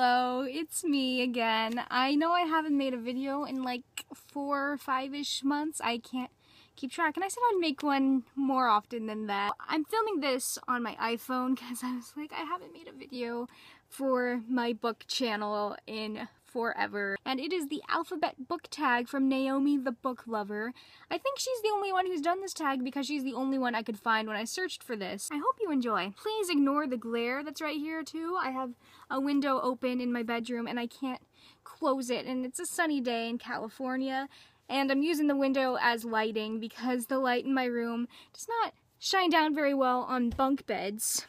Hello, it's me again. I know I haven't made a video in like four or five-ish months. I can't keep track. And I said I'd make one more often than that. I'm filming this on my iPhone because I was like, I haven't made a video for my book channel in forever. And it is the alphabet book tag from Naomi the Book Lover. I think she's the only one who's done this tag because she's the only one I could find when I searched for this. I hope you enjoy. Please ignore the glare that's right here too. I have a window open in my bedroom and I can't close it and it's a sunny day in California and I'm using the window as lighting because the light in my room does not shine down very well on bunk beds.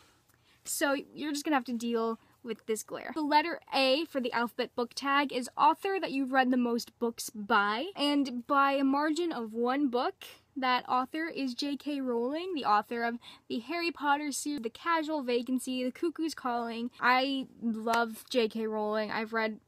So you're just gonna have to deal with this glare. The letter A for the alphabet book tag is author that you've read the most books by, and by a margin of one book, that author is J.K. Rowling, the author of the Harry Potter series, The Casual Vacancy, The Cuckoo's Calling. I love J.K. Rowling. I've read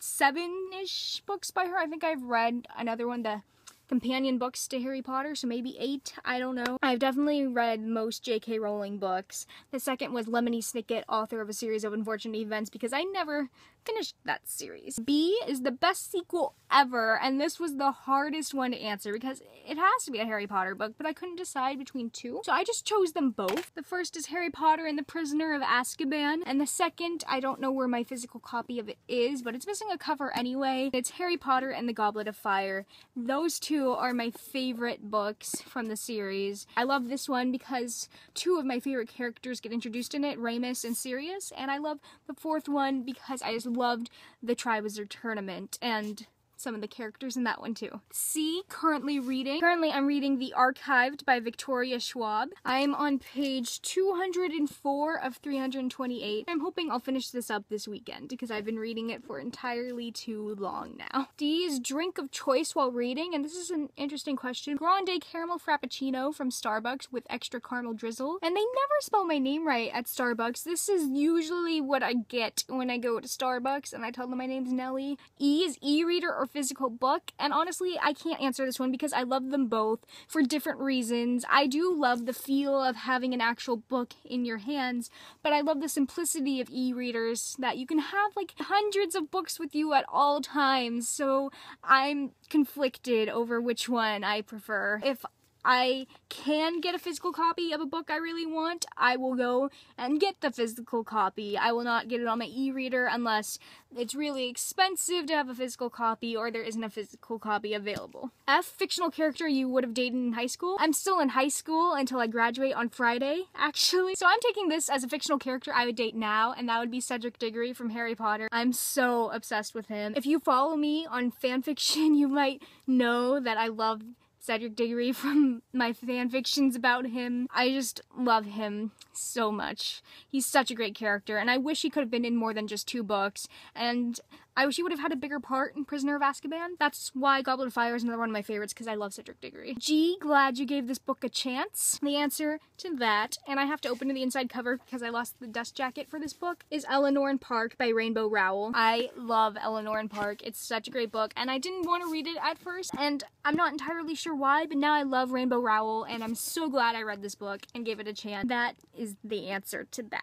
seven ish books by her. I think I've read another one, The companion books to Harry Potter, so maybe eight, I don't know. I've definitely read most J.K. Rowling books. The second was Lemony Snicket, author of a series of unfortunate events, because I never finished that series. B is the best sequel ever, and this was the hardest one to answer because it has to be a Harry Potter book, but I couldn't decide between two. So I just chose them both. The first is Harry Potter and the Prisoner of Azkaban, and the second, I don't know where my physical copy of it is, but it's missing a cover anyway. It's Harry Potter and the Goblet of Fire. Those two are my favorite books from the series. I love this one because two of my favorite characters get introduced in it, Remus and Sirius, and I love the fourth one because I just loved the Triwizard Tournament, and some of the characters in that one too. C, currently reading. Currently I'm reading The Archived by Victoria Schwab. I'm on page 204 of 328. I'm hoping I'll finish this up this weekend because I've been reading it for entirely too long now. D is drink of choice while reading, and this is an interesting question. Grande caramel frappuccino from Starbucks with extra caramel drizzle. And they never spell my name right at Starbucks. This is usually what I get when I go to Starbucks and I tell them my name's Nellie. E is e-reader or physical book? And honestly, I can't answer this one because I love them both for different reasons. I do love the feel of having an actual book in your hands, but I love the simplicity of e readers that you can have like hundreds of books with you at all times. So I'm conflicted over which one I prefer. If I can get a physical copy of a book I really want, I will go and get the physical copy. I will not get it on my e-reader unless it's really expensive to have a physical copy or there isn't a physical copy available. F, fictional character you would have dated in high school. I'm still in high school until I graduate on Friday, actually. So I'm taking this as a fictional character I would date now, and that would be Cedric Diggory from Harry Potter. I'm so obsessed with him. If you follow me on fanfiction, you might know that I love Cedric Diggory from my fan fictions about him. I just love him so much. He's such a great character, and I wish he could have been in more than just two books. And I wish he would have had a bigger part in Prisoner of Azkaban. That's why Goblet of Fire is another one of my favorites because I love Cedric Diggory. G, glad you gave this book a chance. The answer to that, and I have to open to the inside cover because I lost the dust jacket for this book, is Eleanor and Park by Rainbow Rowell. I love Eleanor and Park. It's such a great book and I didn't want to read it at first and I'm not entirely sure why, but now I love Rainbow Rowell and I'm so glad I read this book and gave it a chance. That is the answer to that.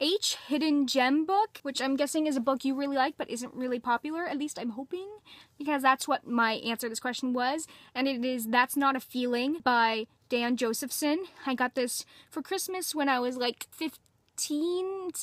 H Hidden Gem book, which I'm guessing is a book you really like but isn't really popular, at least I'm hoping, because that's what my answer to this question was. And it is That's Not a Feeling by Dan Josephson. I got this for Christmas when I was like 15. 16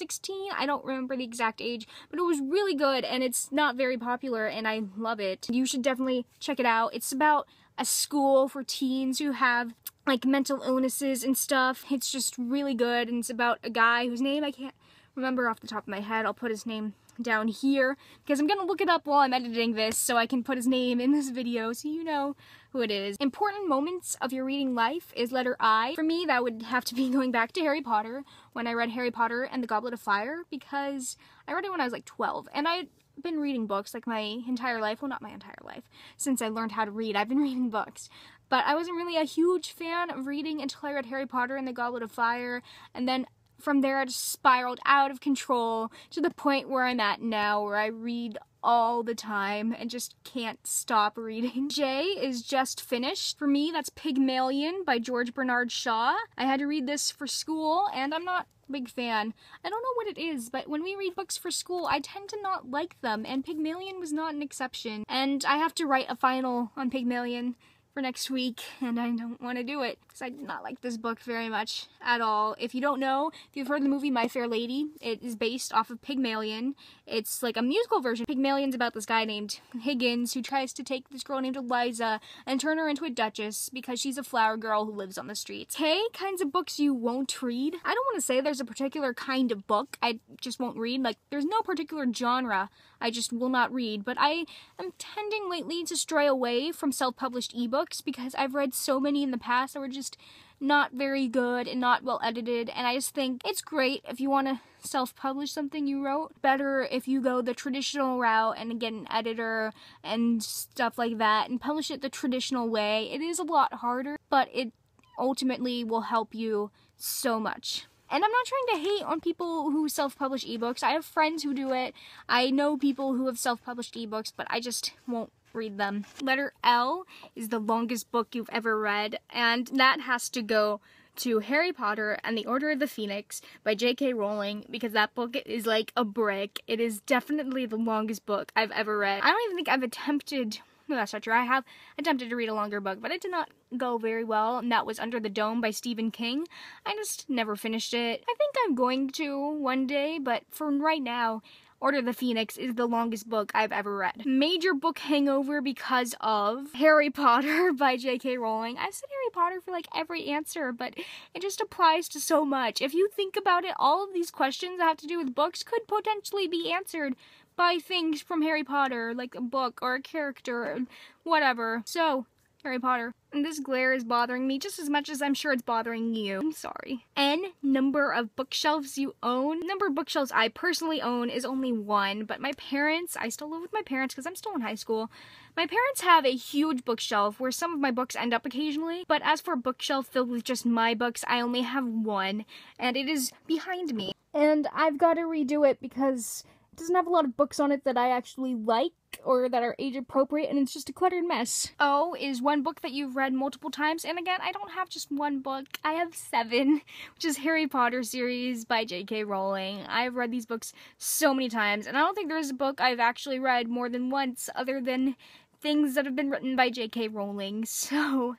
i don't remember the exact age but it was really good and it's not very popular and i love it you should definitely check it out it's about a school for teens who have like mental illnesses and stuff. It's just really good and it's about a guy whose name I can't remember off the top of my head. I'll put his name down here because I'm gonna look it up while I'm editing this so I can put his name in this video so you know who it is. Important moments of your reading life is letter I. For me, that would have to be going back to Harry Potter when I read Harry Potter and the Goblet of Fire because I read it when I was like 12 and I been reading books like my entire life. Well, not my entire life. Since I learned how to read, I've been reading books. But I wasn't really a huge fan of reading until I read Harry Potter and the Goblet of Fire. And then from there, I just spiraled out of control to the point where I'm at now, where I read all the time and just can't stop reading. Jay is just finished. For me, that's Pygmalion by George Bernard Shaw. I had to read this for school, and I'm not big fan. I don't know what it is, but when we read books for school, I tend to not like them, and Pygmalion was not an exception. And I have to write a final on Pygmalion for next week and I don't want to do it because I did not like this book very much at all. If you don't know, if you've heard the movie My Fair Lady, it is based off of Pygmalion. It's like a musical version. Pygmalion's about this guy named Higgins who tries to take this girl named Eliza and turn her into a duchess because she's a flower girl who lives on the streets. Hey, kinds of books you won't read. I don't want to say there's a particular kind of book I just won't read. Like, there's no particular genre I just will not read, but I am tending lately to stray away from self-published ebooks because I've read so many in the past that were just not very good and not well edited. And I just think it's great if you want to self publish something you wrote. Better if you go the traditional route and get an editor and stuff like that and publish it the traditional way. It is a lot harder, but it ultimately will help you so much. And I'm not trying to hate on people who self publish ebooks. I have friends who do it. I know people who have self published ebooks, but I just won't read them. Letter L is the longest book you've ever read, and that has to go to Harry Potter and the Order of the Phoenix by J.K. Rowling because that book is like a brick. It is definitely the longest book I've ever read. I don't even think I've attempted no, that's not true. I have attempted to read a longer book, but it did not go very well, and that was Under the Dome by Stephen King. I just never finished it. I think I'm going to one day, but for right now, Order of the Phoenix is the longest book I've ever read. Major book hangover because of Harry Potter by J.K. Rowling. I've said Harry Potter for like every answer, but it just applies to so much. If you think about it, all of these questions that have to do with books could potentially be answered by things from Harry Potter, like a book or a character or whatever. So, Harry Potter. And this glare is bothering me just as much as I'm sure it's bothering you. I'm sorry. N number of bookshelves you own. Number of bookshelves I personally own is only one, but my parents, I still live with my parents because I'm still in high school. My parents have a huge bookshelf where some of my books end up occasionally, but as for a bookshelf filled with just my books, I only have one, and it is behind me. And I've got to redo it because doesn't have a lot of books on it that I actually like or that are age appropriate, and it's just a cluttered mess. O oh, is one book that you've read multiple times, and again, I don't have just one book. I have seven, which is Harry Potter series by J.K. Rowling. I've read these books so many times, and I don't think there is a book I've actually read more than once, other than things that have been written by J.K. Rowling. So.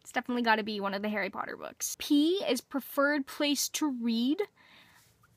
It's definitely got to be one of the Harry Potter books. P is preferred place to read.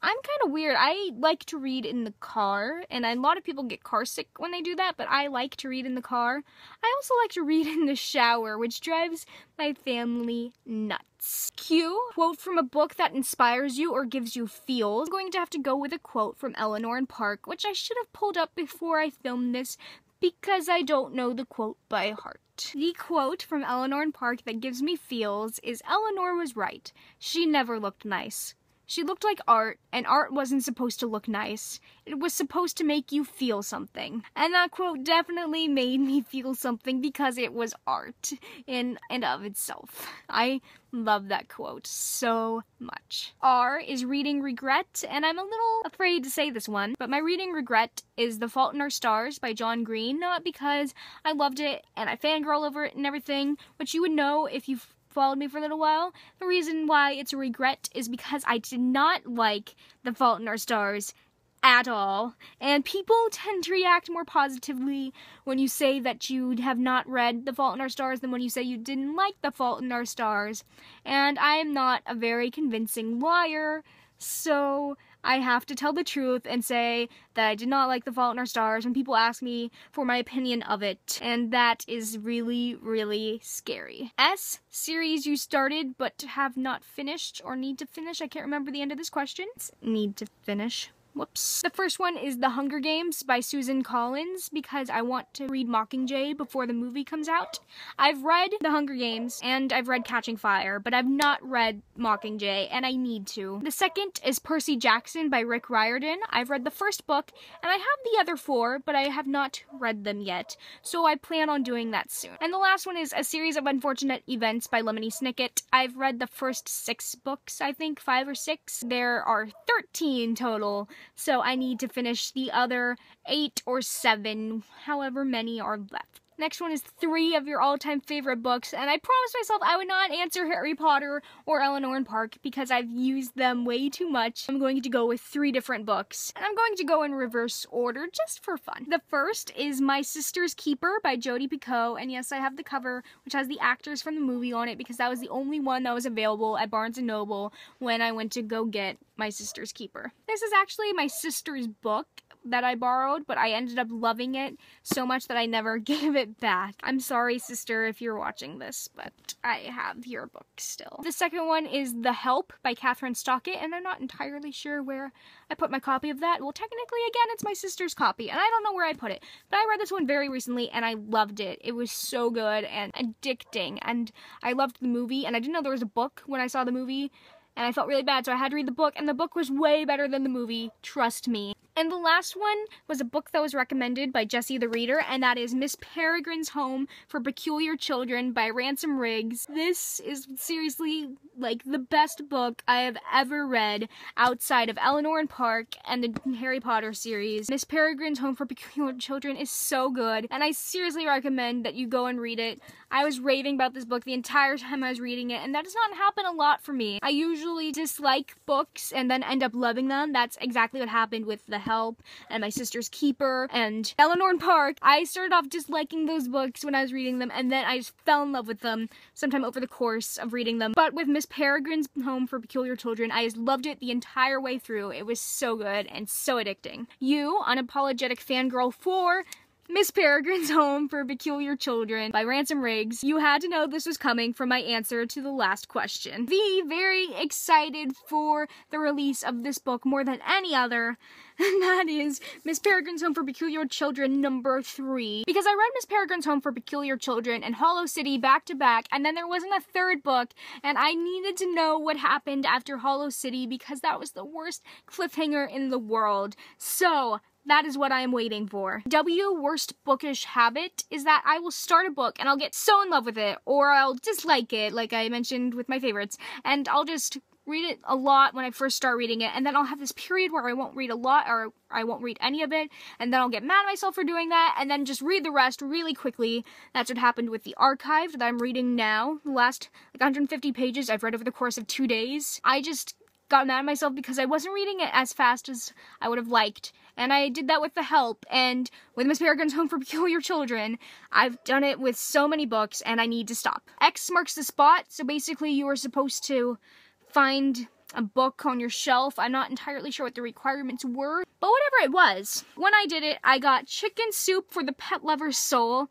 I'm kind of weird. I like to read in the car, and a lot of people get car sick when they do that, but I like to read in the car. I also like to read in the shower, which drives my family nuts. Q, quote from a book that inspires you or gives you feels. I'm going to have to go with a quote from Eleanor and Park, which I should have pulled up before I filmed this because I don't know the quote by heart. The quote from Eleanor and Park that gives me feels is Eleanor was right. She never looked nice. She looked like art, and art wasn't supposed to look nice. It was supposed to make you feel something. And that quote definitely made me feel something because it was art in and of itself. I love that quote so much. R is reading regret, and I'm a little afraid to say this one, but my reading regret is The Fault in Our Stars by John Green, not because I loved it and I fangirl over it and everything, which you would know if you've followed me for a little while. The reason why it's a regret is because I did not like The Fault in Our Stars at all. And people tend to react more positively when you say that you have not read The Fault in Our Stars than when you say you didn't like The Fault in Our Stars. And I am not a very convincing liar, so I have to tell the truth and say that I did not like The Fault in Our Stars when people ask me for my opinion of it, and that is really, really scary. S, series you started but have not finished or need to finish. I can't remember the end of this question. Need to finish. Whoops. The first one is The Hunger Games by Susan Collins because I want to read Mockingjay before the movie comes out. I've read The Hunger Games and I've read Catching Fire, but I've not read Mockingjay and I need to. The second is Percy Jackson by Rick Riordan. I've read the first book and I have the other four, but I have not read them yet, so I plan on doing that soon. And the last one is A Series of Unfortunate Events by Lemony Snicket. I've read the first six books, I think, five or six. There are 13 total. So I need to finish the other eight or seven, however many are left. Next one is three of your all-time favorite books, and I promised myself I would not answer Harry Potter or Eleanor and Park because I've used them way too much. I'm going to go with three different books, and I'm going to go in reverse order just for fun. The first is My Sister's Keeper by Jodi Picoult, and yes, I have the cover, which has the actors from the movie on it because that was the only one that was available at Barnes & Noble when I went to go get My Sister's Keeper. This is actually my sister's book, that I borrowed, but I ended up loving it so much that I never gave it back. I'm sorry, sister, if you're watching this, but I have your book still. The second one is The Help by Catherine Stockett, and I'm not entirely sure where I put my copy of that. Well, technically, again, it's my sister's copy, and I don't know where I put it, but I read this one very recently, and I loved it. It was so good and addicting, and I loved the movie, and I didn't know there was a book when I saw the movie, and I felt really bad, so I had to read the book, and the book was way better than the movie, trust me. And the last one was a book that was recommended by Jesse the Reader, and that is Miss Peregrine's Home for Peculiar Children by Ransom Riggs. This is seriously like the best book I have ever read outside of Eleanor and Park and the Harry Potter series. Miss Peregrine's Home for Peculiar Children is so good, and I seriously recommend that you go and read it. I was raving about this book the entire time I was reading it, and that does not happen a lot for me. I usually dislike books and then end up loving them. That's exactly what happened with the Help and My Sister's Keeper and Eleanor and Park. I started off disliking those books when I was reading them and then I just fell in love with them sometime over the course of reading them. But with Miss Peregrine's Home for Peculiar Children, I just loved it the entire way through. It was so good and so addicting. You, Unapologetic Fangirl 4, Miss Peregrine's Home for Peculiar Children by Ransom Riggs. You had to know this was coming from my answer to the last question. The very excited for the release of this book more than any other, and that is Miss Peregrine's Home for Peculiar Children number three. Because I read Miss Peregrine's Home for Peculiar Children and Hollow City back to back, and then there wasn't a third book, and I needed to know what happened after Hollow City because that was the worst cliffhanger in the world. So, that is what I am waiting for. W worst bookish habit is that I will start a book and I'll get so in love with it or I'll dislike it like I mentioned with my favorites and I'll just read it a lot when I first start reading it, and then I'll have this period where I won't read a lot or I won't read any of it, and then I'll get mad at myself for doing that, and then just read the rest really quickly. That's what happened with the archive that I'm reading now. The last like 150 pages I've read over the course of two days. I just got mad at myself because I wasn't reading it as fast as I would have liked, and I did that with The Help and with Miss Peregrine's Home for Peculiar Children. I've done it with so many books, and I need to stop. X marks the spot, so basically you are supposed to find a book on your shelf. I'm not entirely sure what the requirements were, but whatever it was, when I did it, I got chicken soup for the pet lover's soul,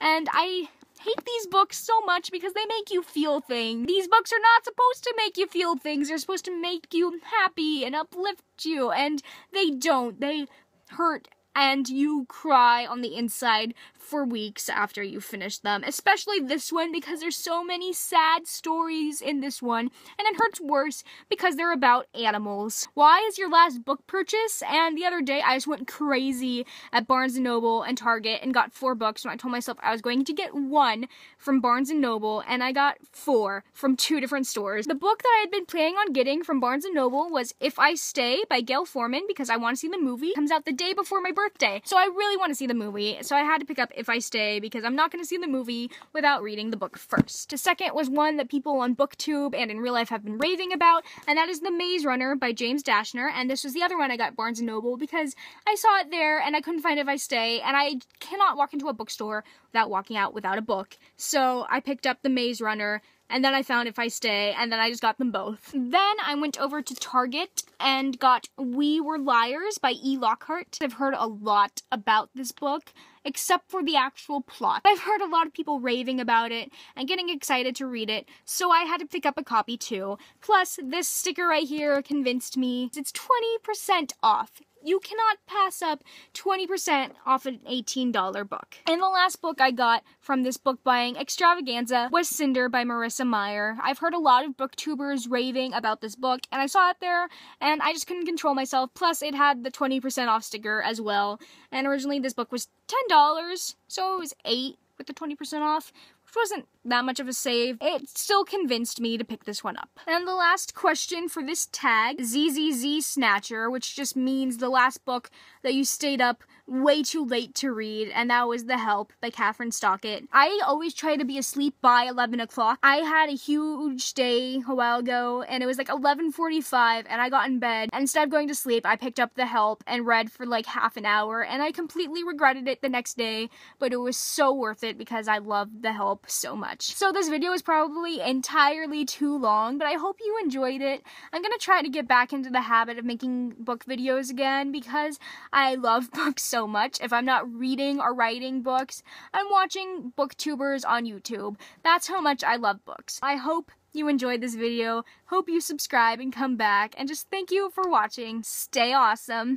and I hate these books so much because they make you feel things. These books are not supposed to make you feel things. They're supposed to make you happy and uplift you, and they don't. They hurt and you cry on the inside for weeks after you finish them. Especially this one because there's so many sad stories in this one, and it hurts worse because they're about animals. Why is your last book purchase? And the other day I just went crazy at Barnes & Noble and Target and got four books when I told myself I was going to get one from Barnes & Noble and I got four from two different stores. The book that I had been planning on getting from Barnes & Noble was If I Stay by Gail Forman because I want to see the movie. It comes out the day before my birthday birthday. So I really want to see the movie. So I had to pick up If I Stay because I'm not going to see the movie without reading the book first. The second was one that people on BookTube and in real life have been raving about, and that is The Maze Runner by James Dashner. And this was the other one I got Barnes & Noble because I saw it there and I couldn't find If I Stay, and I cannot walk into a bookstore without walking out without a book. So I picked up The Maze Runner and then I found If I Stay, and then I just got them both. Then I went over to Target and got We Were Liars by E. Lockhart. I've heard a lot about this book except for the actual plot. I've heard a lot of people raving about it and getting excited to read it, so I had to pick up a copy too. Plus, this sticker right here convinced me it's 20% off you cannot pass up 20% off an $18 book. And the last book I got from this book buying extravaganza was Cinder by Marissa Meyer. I've heard a lot of booktubers raving about this book, and I saw it there, and I just couldn't control myself. Plus, it had the 20% off sticker as well, and originally this book was ten dollars so it was 8 with the 20% off, which wasn't that much of a save, it still convinced me to pick this one up. And the last question for this tag, ZZZ Snatcher, which just means the last book that you stayed up way too late to read, and that was The Help by Katherine Stockett. I always try to be asleep by 11 o'clock. I had a huge day a while ago, and it was like 11.45, and I got in bed, instead of going to sleep, I picked up The Help and read for like half an hour, and I completely regretted it the next day, but it was so worth it because I loved The Help help so much. So this video is probably entirely too long, but I hope you enjoyed it. I'm gonna try to get back into the habit of making book videos again because I love books so much. If I'm not reading or writing books, I'm watching booktubers on YouTube. That's how much I love books. I hope you enjoyed this video. Hope you subscribe and come back. And just thank you for watching. Stay awesome.